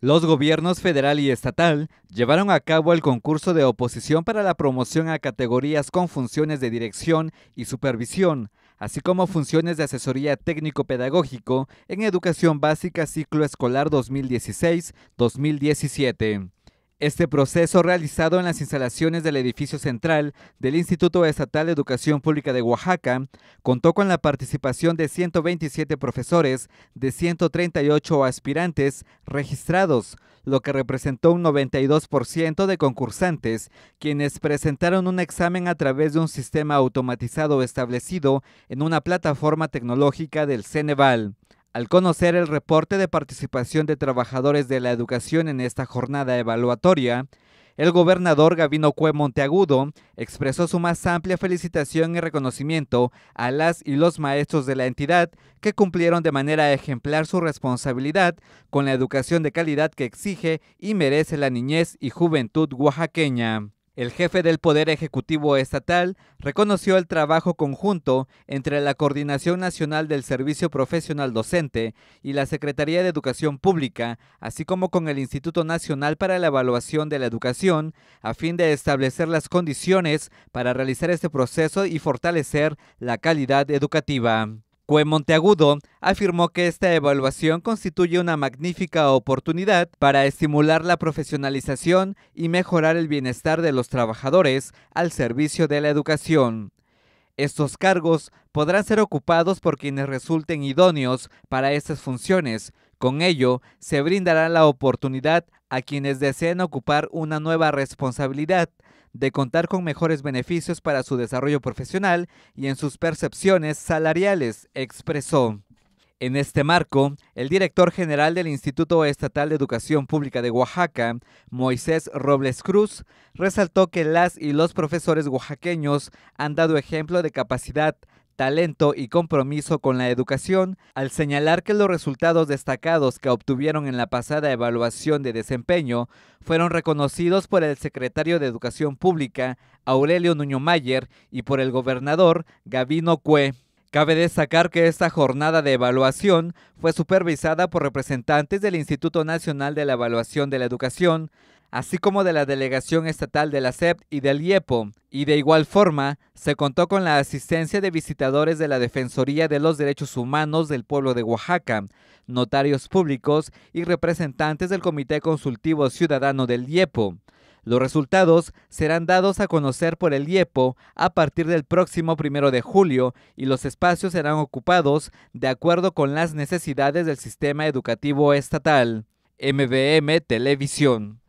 Los gobiernos federal y estatal llevaron a cabo el concurso de oposición para la promoción a categorías con funciones de dirección y supervisión, así como funciones de asesoría técnico-pedagógico en educación básica ciclo escolar 2016-2017. Este proceso realizado en las instalaciones del edificio central del Instituto Estatal de Educación Pública de Oaxaca contó con la participación de 127 profesores de 138 aspirantes registrados, lo que representó un 92% de concursantes, quienes presentaron un examen a través de un sistema automatizado establecido en una plataforma tecnológica del Ceneval. Al conocer el reporte de participación de trabajadores de la educación en esta jornada evaluatoria, el gobernador Gavino Cue Monteagudo expresó su más amplia felicitación y reconocimiento a las y los maestros de la entidad que cumplieron de manera ejemplar su responsabilidad con la educación de calidad que exige y merece la niñez y juventud oaxaqueña. El jefe del Poder Ejecutivo Estatal reconoció el trabajo conjunto entre la Coordinación Nacional del Servicio Profesional Docente y la Secretaría de Educación Pública, así como con el Instituto Nacional para la Evaluación de la Educación, a fin de establecer las condiciones para realizar este proceso y fortalecer la calidad educativa. Cue Monteagudo afirmó que esta evaluación constituye una magnífica oportunidad para estimular la profesionalización y mejorar el bienestar de los trabajadores al servicio de la educación. Estos cargos podrán ser ocupados por quienes resulten idóneos para estas funciones. Con ello, se brindará la oportunidad a quienes deseen ocupar una nueva responsabilidad de contar con mejores beneficios para su desarrollo profesional y en sus percepciones salariales, expresó. En este marco, el director general del Instituto Estatal de Educación Pública de Oaxaca, Moisés Robles Cruz, resaltó que las y los profesores oaxaqueños han dado ejemplo de capacidad, talento y compromiso con la educación, al señalar que los resultados destacados que obtuvieron en la pasada evaluación de desempeño fueron reconocidos por el secretario de Educación Pública, Aurelio Nuño Mayer, y por el gobernador, Gavino Cue. Cabe destacar que esta jornada de evaluación fue supervisada por representantes del Instituto Nacional de la Evaluación de la Educación, así como de la delegación estatal de la SEP y del IEPO, y de igual forma se contó con la asistencia de visitadores de la Defensoría de los Derechos Humanos del pueblo de Oaxaca, notarios públicos y representantes del Comité Consultivo Ciudadano del IEPO. Los resultados serán dados a conocer por el IEPO a partir del próximo primero de julio y los espacios serán ocupados de acuerdo con las necesidades del sistema educativo estatal. MBM Televisión.